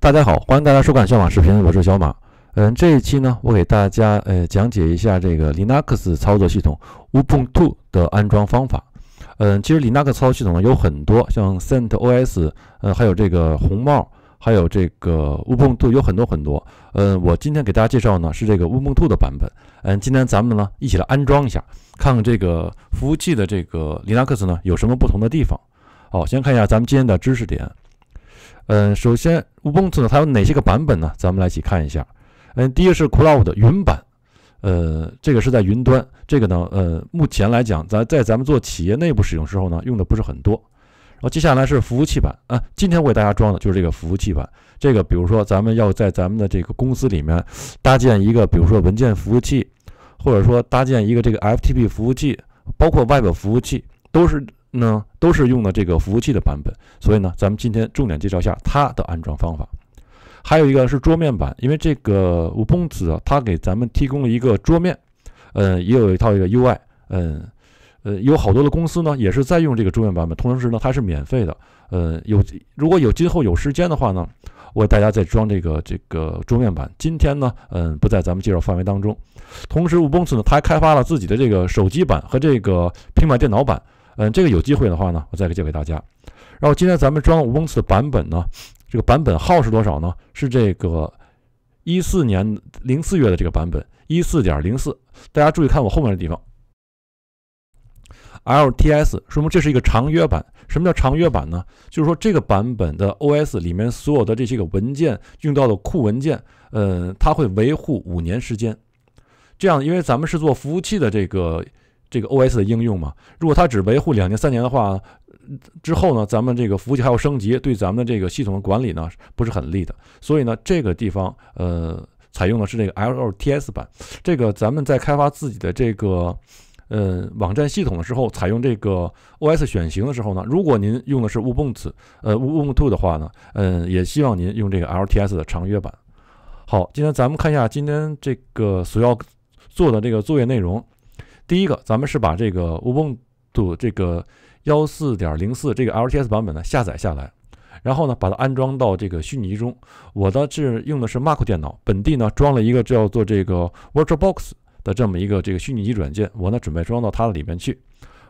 大家好，欢迎大家收看小马视频，我是小马。嗯，这一期呢，我给大家呃讲解一下这个 Linux 操作系统 Ubuntu 的安装方法。嗯，其实 Linux 操作系统呢有很多，像 CentOS，呃，还有这个红帽，还有这个 Ubuntu 有很多很多。嗯，我今天给大家介绍呢是这个 Ubuntu 的版本。嗯，今天咱们呢一起来安装一下，看看这个服务器的这个 Linux 呢有什么不同的地方。好，先看一下咱们今天的知识点。嗯，首先，Ubuntu 它有哪些个版本呢？咱们来一起看一下。嗯，第一个是 Cloud 云版，呃，这个是在云端。这个呢，呃，目前来讲，咱在咱们做企业内部使用时候呢，用的不是很多。然后接下来是服务器版啊，今天我给大家装的就是这个服务器版。这个，比如说咱们要在咱们的这个公司里面搭建一个，比如说文件服务器，或者说搭建一个这个 FTP 服务器，包括外部服务器，都是。那都是用的这个服务器的版本，所以呢，咱们今天重点介绍一下它的安装方法。还有一个是桌面版，因为这个悟空子啊，它给咱们提供了一个桌面，呃，也有一套一个 UI，嗯，呃，有好多的公司呢也是在用这个桌面版本，同时呢，它是免费的。呃，有如果有今后有时间的话呢，我给大家再装这个这个桌面版，今天呢，嗯，不在咱们介绍范围当中。同时，悟空子呢，它还开发了自己的这个手机版和这个平板电脑版。嗯，这个有机会的话呢，我再给教给大家。然后今天咱们装无崩的版本呢，这个版本号是多少呢？是这个一四年零四月的这个版本，一四点零四。大家注意看我后面的地方，LTS 说明这是一个长约版。什么叫长约版呢？就是说这个版本的 OS 里面所有的这些个文件用到的库文件，嗯，它会维护五年时间。这样，因为咱们是做服务器的这个。这个 O S 的应用嘛，如果它只维护两年三年的话，之后呢，咱们这个服务器还要升级，对咱们的这个系统的管理呢不是很利的。所以呢，这个地方呃，采用的是这个 L T S 版。这个咱们在开发自己的这个呃网站系统的时候，采用这个 O S 选型的时候呢，如果您用的是 Ubuntu，呃，Ubuntu 的话呢，嗯，也希望您用这个 L T S 的长约版。好，今天咱们看一下今天这个所要做的这个作业内容。第一个，咱们是把这个 Ubuntu 这个幺四点零四这个 LTS 版本呢下载下来，然后呢把它安装到这个虚拟机中。我呢是用的是 m a c 电脑，本地呢装了一个叫做这个 VirtualBox 的这么一个这个虚拟机软件，我呢准备装到它的里面去。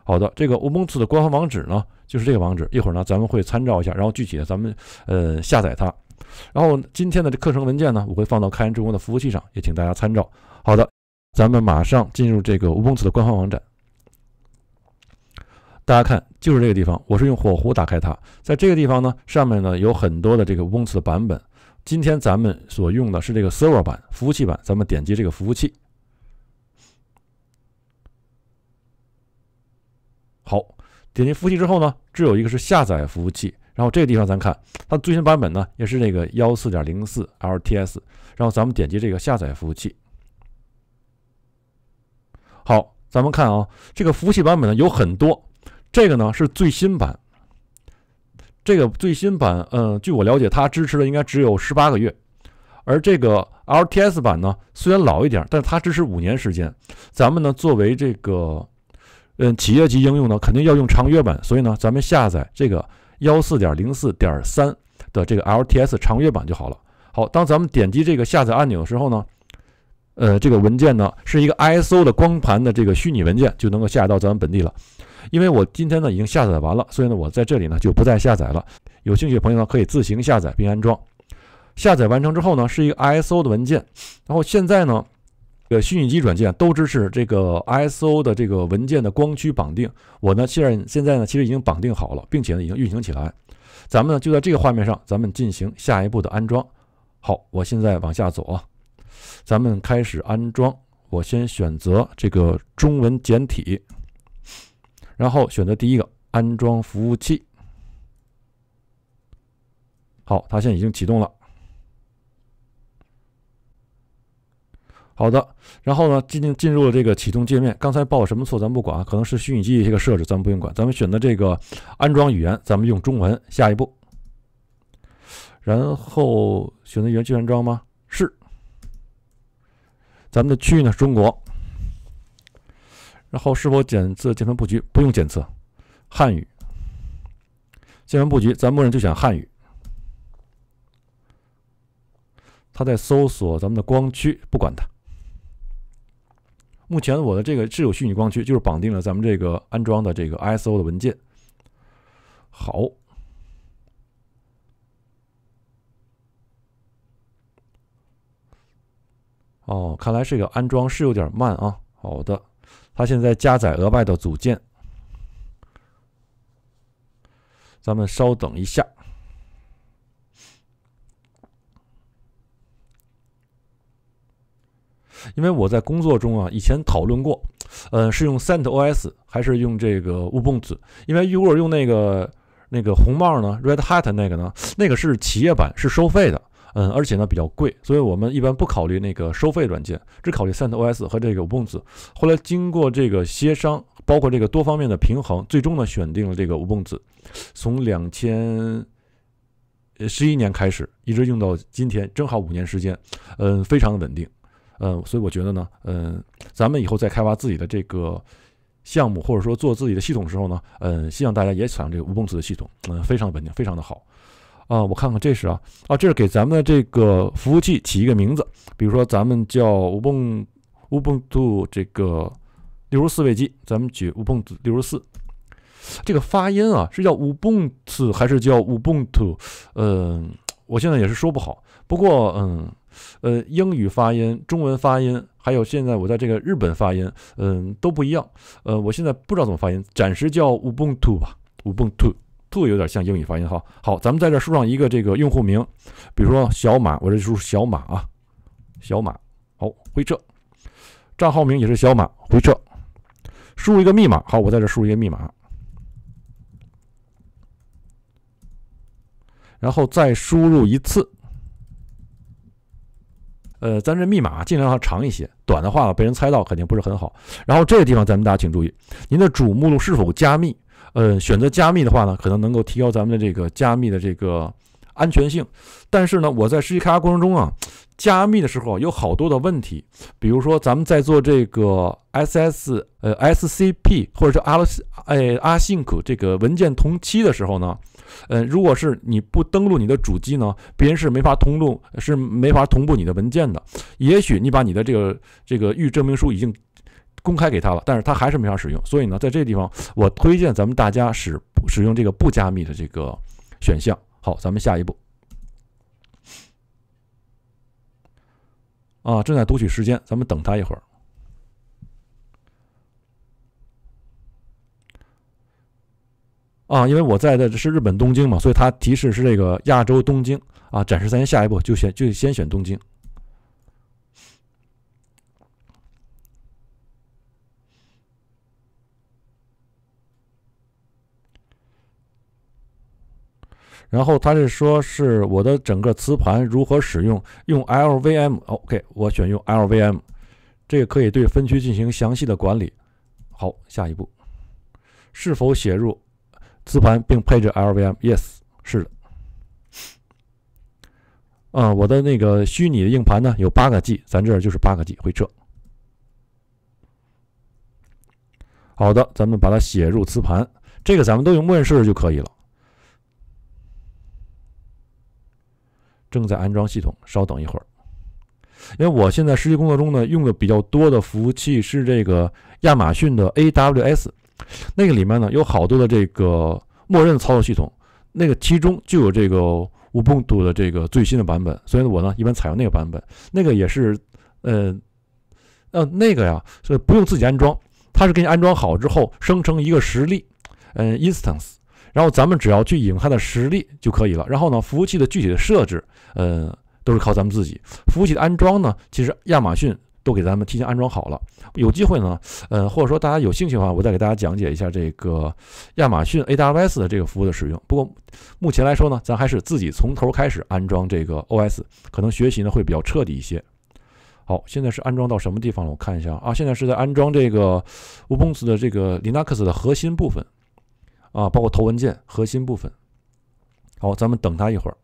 好的，这个 Ubuntu 的官方网址呢就是这个网址，一会儿呢咱们会参照一下，然后具体的咱们呃下载它。然后今天的这课程文件呢我会放到开源中国的服务器上，也请大家参照。好的。咱们马上进入这个无崩词的官方网站。大家看，就是这个地方。我是用火狐打开它，在这个地方呢，上面呢有很多的这个无崩词的版本。今天咱们所用的是这个 Server 版（服务器版）。咱们点击这个服务器。好，点击服务器之后呢，这有一个是下载服务器。然后这个地方咱看，它最新版本呢也是这个幺四点零四 LTS。然后咱们点击这个下载服务器。好，咱们看啊，这个服务器版本呢有很多，这个呢是最新版，这个最新版，嗯，据我了解，它支持的应该只有十八个月，而这个 LTS 版呢，虽然老一点，但是它支持五年时间。咱们呢，作为这个，嗯，企业级应用呢，肯定要用长约版，所以呢，咱们下载这个幺四点零四点三的这个 LTS 长约版就好了。好，当咱们点击这个下载按钮的时候呢。呃，这个文件呢是一个 ISO 的光盘的这个虚拟文件，就能够下载到咱们本地了。因为我今天呢已经下载完了，所以呢我在这里呢就不再下载了。有兴趣的朋友呢可以自行下载并安装。下载完成之后呢是一个 ISO 的文件，然后现在呢，呃虚拟机软件都支持这个 ISO 的这个文件的光驱绑定。我呢现在现在呢其实已经绑定好了，并且呢已经运行起来。咱们呢就在这个画面上，咱们进行下一步的安装。好，我现在往下走啊。咱们开始安装，我先选择这个中文简体，然后选择第一个安装服务器。好，它现在已经启动了。好的，然后呢，进进入了这个启动界面，刚才报什么错咱不管，可能是虚拟机这个设置，咱们不用管。咱们选择这个安装语言，咱们用中文，下一步。然后选择原原装吗？咱们的区域呢中国，然后是否检测键盘布局？不用检测，汉语。键盘布局咱默认就选汉语。它在搜索咱们的光驱，不管它。目前我的这个是有虚拟光驱，就是绑定了咱们这个安装的这个 ISO 的文件。好。哦，看来这个安装是有点慢啊。好的，它现在加载额外的组件，咱们稍等一下。因为我在工作中啊，以前讨论过，呃，是用 CentOS 还是用这个 Ubuntu？因为如果用那个那个红帽呢，Red Hat 那个呢，那个是企业版，是收费的。嗯，而且呢比较贵，所以我们一般不考虑那个收费软件，只考虑 CentOS 和这个 Ubuntu。后来经过这个协商，包括这个多方面的平衡，最终呢选定了这个 Ubuntu。从两千十一年开始，一直用到今天，正好五年时间，嗯，非常的稳定，嗯，所以我觉得呢，嗯，咱们以后在开发自己的这个项目或者说做自己的系统时候呢，嗯，希望大家也采用这个 Ubuntu 的系统，嗯，非常稳定，非常的好。啊，我看看这是啊啊，这是给咱们的这个服务器起一个名字，比如说咱们叫 Ubuntu 这个六十四位机，咱们举 Ubuntu 六十四，这个发音啊是叫 Ubuntu 还是叫 Ubuntu？嗯，我现在也是说不好。不过嗯呃，英语发音、中文发音，还有现在我在这个日本发音，嗯，都不一样。呃，我现在不知道怎么发音，暂时叫 Ubuntu 吧，Ubuntu。特有点像英语发音，哈，好，咱们在这输上一个这个用户名，比如说小马，我这就入小马啊，小马，好，回撤，账号名也是小马，回撤。输入一个密码，好，我在这输入一个密码，然后再输入一次，呃，咱这密码尽量要长一些，短的话被人猜到肯定不是很好。然后这个地方，咱们大家请注意，您的主目录是否加密？呃，选择加密的话呢，可能能够提高咱们的这个加密的这个安全性。但是呢，我在实际开发过程中啊，加密的时候有好多的问题。比如说，咱们在做这个 SS 呃 SCP 或者是 R 哎阿 s y n 这个文件同期的时候呢，呃，如果是你不登录你的主机呢，别人是没法通录，是没法同步你的文件的。也许你把你的这个这个预证明书已经。公开给他了，但是他还是没法使用。所以呢，在这个地方，我推荐咱们大家使使用这个不加密的这个选项。好，咱们下一步啊，正在读取时间，咱们等他一会儿啊，因为我在的是日本东京嘛，所以它提示是这个亚洲东京啊。展示三，下一步就选就先选东京。然后他是说，是我的整个磁盘如何使用？用 LVM，OK，我选用 LVM，这个可以对分区进行详细的管理。好，下一步，是否写入磁盘并配置 LVM？Yes，是的。啊，我的那个虚拟的硬盘呢，有八个 G，咱这儿就是八个 G，回撤。好的，咱们把它写入磁盘，这个咱们都用默认设置就可以了。正在安装系统，稍等一会儿。因为我现在实际工作中呢，用的比较多的服务器是这个亚马逊的 AWS，那个里面呢有好多的这个默认操作系统，那个其中就有这个 Ubuntu 的这个最新的版本，所以我呢一般采用那个版本，那个也是，呃，呃那个呀，所以不用自己安装，它是给你安装好之后生成一个实例，嗯，instance。然后咱们只要去引它的实例就可以了。然后呢，服务器的具体的设置，呃，都是靠咱们自己。服务器的安装呢，其实亚马逊都给咱们提前安装好了。有机会呢，呃，或者说大家有兴趣的话，我再给大家讲解一下这个亚马逊 AWS 的这个服务的使用。不过目前来说呢，咱还是自己从头开始安装这个 OS，可能学习呢会比较彻底一些。好，现在是安装到什么地方了？我看一下啊，现在是在安装这个 Ubuntu 的这个 Linux 的核心部分。啊，包括头文件核心部分，好，咱们等他一会儿，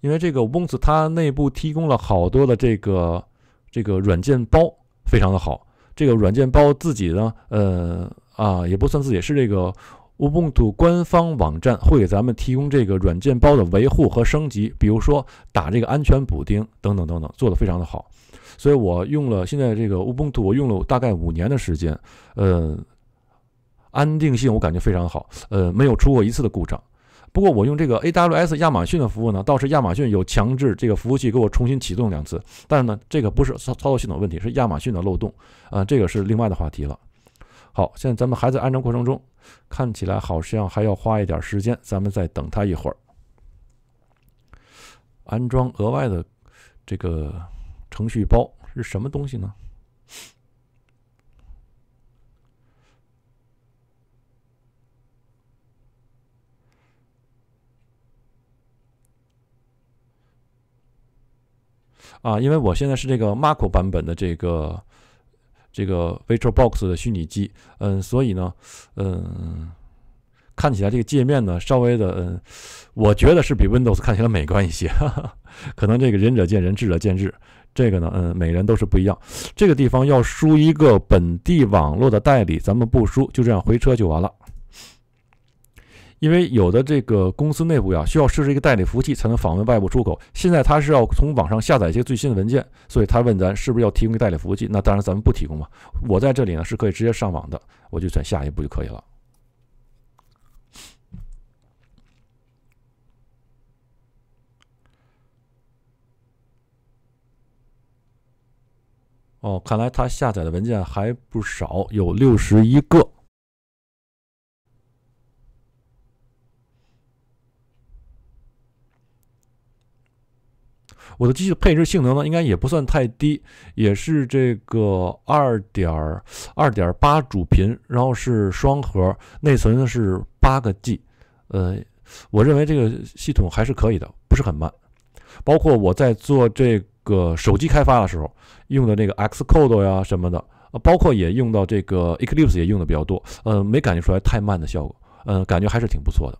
因为这个 u b u n g s 它内部提供了好多的这个这个软件包，非常的好。这个软件包自己呢，呃啊，也不算自己，是这个 Ubuntu 官方网站会给咱们提供这个软件包的维护和升级，比如说打这个安全补丁等等等等，做的非常的好。所以我用了现在这个 Ubuntu，我用了大概五年的时间，呃。安定性我感觉非常好，呃，没有出过一次的故障。不过我用这个 AWS 亚马逊的服务呢，倒是亚马逊有强制这个服务器给我重新启动两次，但是呢，这个不是操操作系统问题，是亚马逊的漏洞啊，这个是另外的话题了。好，现在咱们还在安装过程中，看起来好像还要花一点时间，咱们再等它一会儿。安装额外的这个程序包是什么东西呢？啊，因为我现在是这个 Marco 版本的这个这个 VirtualBox 的虚拟机，嗯，所以呢，嗯，看起来这个界面呢稍微的，嗯，我觉得是比 Windows 看起来美观一些，哈哈，可能这个仁者见仁，智者见智，这个呢，嗯，每人都是不一样。这个地方要输一个本地网络的代理，咱们不输，就这样回车就完了。因为有的这个公司内部呀，需要设置一个代理服务器才能访问外部出口。现在他是要从网上下载一些最新的文件，所以他问咱是不是要提供一个代理服务器？那当然咱们不提供嘛。我在这里呢是可以直接上网的，我就选下一步就可以了。哦，看来他下载的文件还不少，有六十一个。我的机器配置性能呢，应该也不算太低，也是这个二点二点八主频，然后是双核，内存是八个 G，呃，我认为这个系统还是可以的，不是很慢。包括我在做这个手机开发的时候，用的那个 Xcode 呀什么的，呃，包括也用到这个 Eclipse 也用的比较多，呃，没感觉出来太慢的效果，呃，感觉还是挺不错的。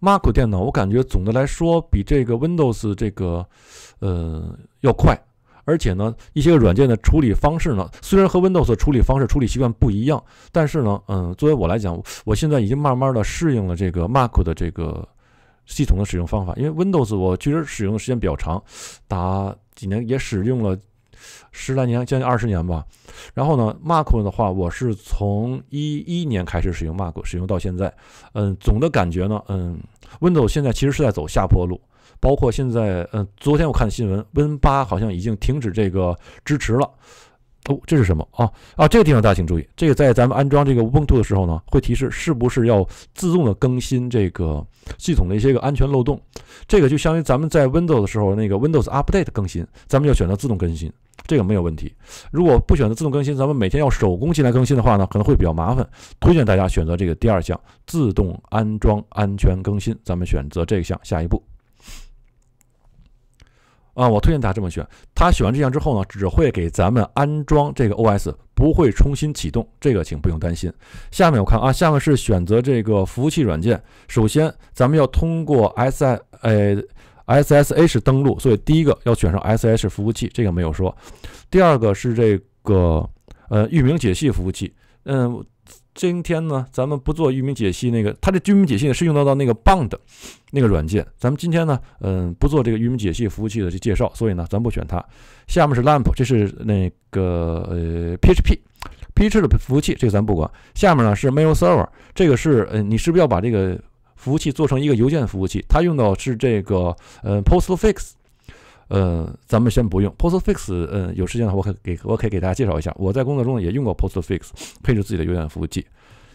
Mac 电脑，我感觉总的来说比这个 Windows 这个，呃，要快。而且呢，一些软件的处理方式呢，虽然和 Windows 的处理方式、处理习惯不一样，但是呢，嗯，作为我来讲，我现在已经慢慢的适应了这个 Mac 的这个系统的使用方法。因为 Windows 我确实使用的时间比较长，打几年也使用了。十来年，将近二十年吧。然后呢，Mark 的话，我是从一一年开始使用 Mark，使用到现在。嗯，总的感觉呢，嗯，Windows 现在其实是在走下坡路，包括现在，嗯，昨天我看新闻，Win 八好像已经停止这个支持了。哦，这是什么啊？啊，这个地方大家请注意，这个在咱们安装这个 Ubuntu 的时候呢，会提示是不是要自动的更新这个系统的一些个安全漏洞，这个就相当于咱们在 Windows 的时候那个 Windows Update 更新，咱们要选择自动更新，这个没有问题。如果不选择自动更新，咱们每天要手工进来更新的话呢，可能会比较麻烦，推荐大家选择这个第二项自动安装安全更新，咱们选择这一项，下一步。啊，我推荐大家这么选。他选完这项之后呢，只会给咱们安装这个 O S，不会重新启动，这个请不用担心。下面我看啊，下面是选择这个服务器软件。首先，咱们要通过 S I 呃。S S H 登录，所以第一个要选上 S H 服务器，这个没有说。第二个是这个呃域名解析服务器，嗯。今天呢，咱们不做域名解析那个，它的域名解析是用到到那个 b u n d 那个软件。咱们今天呢，嗯，不做这个域名解析服务器的这介绍，所以呢，咱不选它。下面是 LAMP，这是那个呃 PHP，PHP 的服务器，这个咱不管。下面呢是 Mail Server，这个是嗯，你是不是要把这个服务器做成一个邮件服务器？它用到是这个呃 Postfix。呃，咱们先不用 postfix，呃，有时间的话，我可以给我可以给大家介绍一下。我在工作中也用过 postfix 配置自己的有件服务器。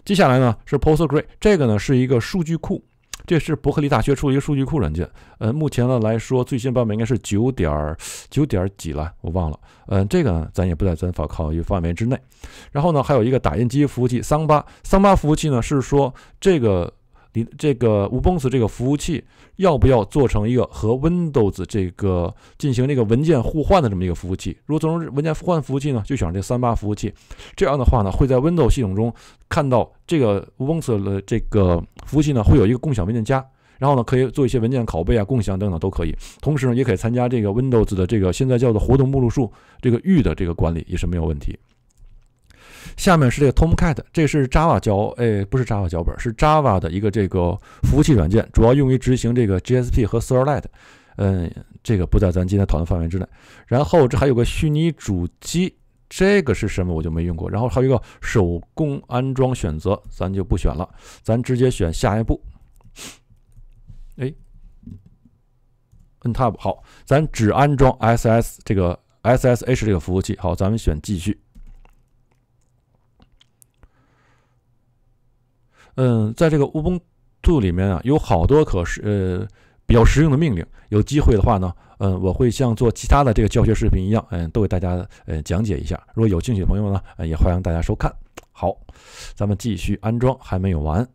接下来呢是 p o s t g r e 这个呢是一个数据库，这是伯克利大学出的一个数据库软件。呃，目前呢来说最新版本应该是九点九点几了，我忘了。嗯，这个呢咱也不在咱考考虑范围之内。然后呢还有一个打印机服务器桑巴，桑巴服务器呢是说这个。你这个 Ubuntu 这个服务器要不要做成一个和 Windows 这个进行这个文件互换的这么一个服务器？如果做成文件互换服务器呢，就选这三八服务器，这样的话呢，会在 Windows 系统中看到这个 Ubuntu 的这个服务器呢，会有一个共享文件夹，然后呢，可以做一些文件拷贝啊、共享等等都可以。同时呢，也可以参加这个 Windows 的这个现在叫做活动目录树这个域的这个管理，也是没有问题。下面是这个 Tomcat，这是 Java 脚，哎，不是 Java 脚本，是 Java 的一个这个服务器软件，主要用于执行这个 g s p 和 Servlet。嗯，这个不在咱今天讨论范围之内。然后这还有个虚拟主机，这个是什么我就没用过。然后还有一个手工安装选择，咱就不选了，咱直接选下一步。哎，摁 Tab 好，咱只安装 SS 这个 SSH 这个服务器。好，咱们选继续。嗯，在这个 Ubuntu 里面啊，有好多可是呃比较实用的命令，有机会的话呢，嗯，我会像做其他的这个教学视频一样，嗯，都给大家呃讲解一下。如果有兴趣的朋友呢，也欢迎大家收看。好，咱们继续安装，还没有完。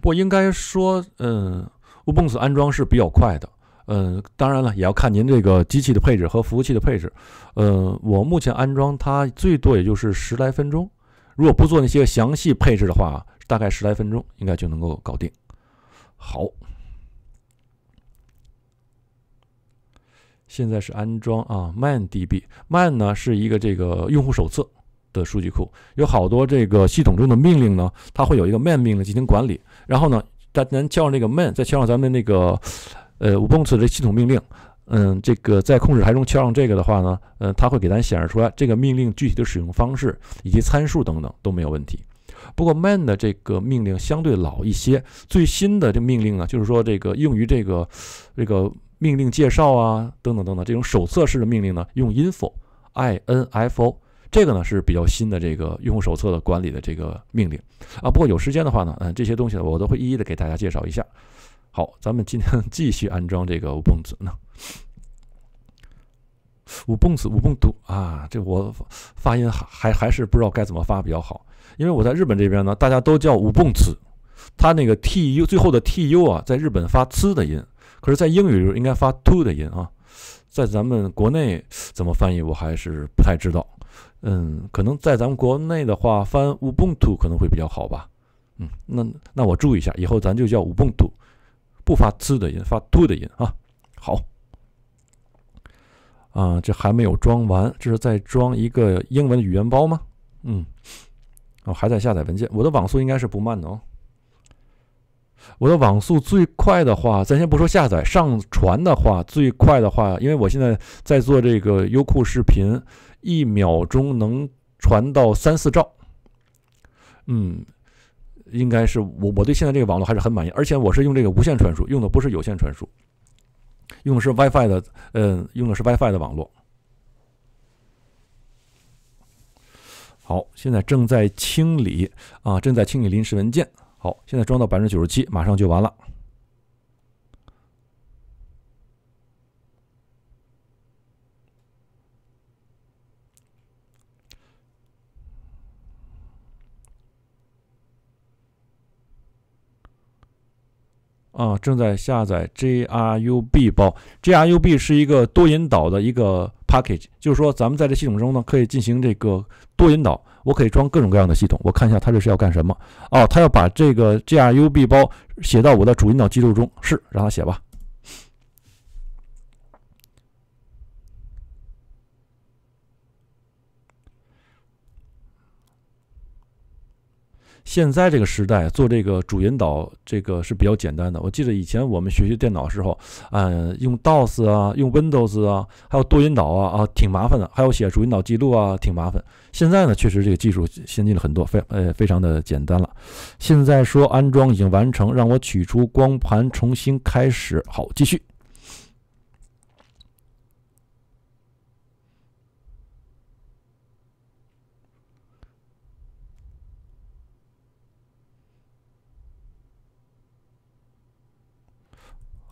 不应该说，嗯，Ubuntu 安装是比较快的。嗯，当然了，也要看您这个机器的配置和服务器的配置。嗯，我目前安装它最多也就是十来分钟。如果不做那些详细配置的话，大概十来分钟应该就能够搞定。好，现在是安装啊，man db。man 呢是一个这个用户手册的数据库，有好多这个系统中的命令呢，它会有一个 man 命令进行管理。然后呢，咱咱叫上那个 man，再加上咱们那个。呃，五碰此的系统命令，嗯，这个在控制台中敲上这个的话呢，呃，它会给咱显示出来这个命令具体的使用方式以及参数等等都没有问题。不过 man 的这个命令相对老一些，最新的这命令呢，就是说这个用于这个这个命令介绍啊，等等等等这种手册式的命令呢，用 info i n f o 这个呢是比较新的这个用户手册的管理的这个命令啊。不过有时间的话呢，嗯，这些东西呢我都会一一的给大家介绍一下。好，咱们今天 继续安装这个五蹦子呢。五蹦子五蹦突啊，这我发音还还还是不知道该怎么发比较好。因为我在日本这边呢，大家都叫五蹦子，它那个 tu 最后的 tu 啊，在日本发呲的音，可是，在英语里应该发 t o 的音啊。在咱们国内怎么翻译，我还是不太知道。嗯，可能在咱们国内的话，翻五蹦突可能会比较好吧。嗯，那那我注意一下，以后咱就叫五蹦突。不发 “z” 的音，发嘟”的音啊！好，啊，这还没有装完，这是在装一个英文语言包吗？嗯，哦，还在下载文件，我的网速应该是不慢的哦。我的网速最快的话，咱先不说下载，上传的话最快的话，因为我现在在做这个优酷视频，一秒钟能传到三四兆。嗯。应该是我我对现在这个网络还是很满意，而且我是用这个无线传输，用的不是有线传输，用的是 WiFi 的，嗯，用的是 WiFi 的网络。好，现在正在清理啊，正在清理临时文件。好，现在装到百分之九十七，马上就完了。啊，正在下载 GRUB 包。GRUB 是一个多引导的一个 package，就是说咱们在这系统中呢，可以进行这个多引导。我可以装各种各样的系统。我看一下他这是要干什么？哦，他要把这个 GRUB 包写到我的主引导记录中，是，让他写吧。现在这个时代做这个主引导这个是比较简单的。我记得以前我们学习电脑时候，嗯，用 DOS 啊，用 Windows 啊，还有多引导啊，啊，挺麻烦的，还有写主引导记录啊，挺麻烦。现在呢，确实这个技术先进了很多，非呃非常的简单了。现在说安装已经完成，让我取出光盘重新开始。好，继续。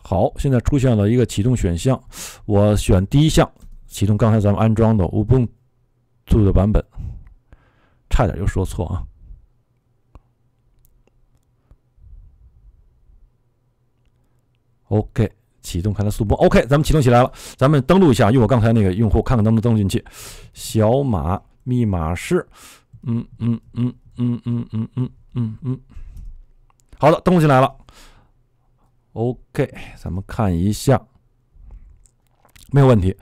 好，现在出现了一个启动选项，我选第一项启动。刚才咱们安装的 w e b n o t u 的版本，差点就说错啊。OK，启动开它速播。OK，咱们启动起来了。咱们登录一下，用我刚才那个用户，看看能不能登录进去。小马，密码是，嗯嗯嗯嗯嗯嗯嗯嗯嗯。好的，登录进来了。OK，咱们看一下，没有问题。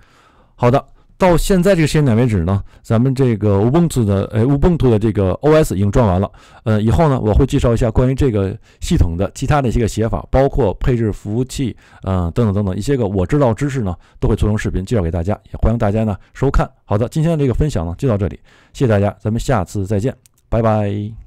好的，到现在这个时间点为止呢，咱们这个 Ubuntu 的哎，Ubuntu 的这个 OS 已经装完了。呃，以后呢，我会介绍一下关于这个系统的其他的一些个写法，包括配置服务器，嗯，等等等等一些个我知道知识呢，都会做成视频介绍给大家。也欢迎大家呢收看。好的，今天的这个分享呢就到这里，谢谢大家，咱们下次再见，拜拜。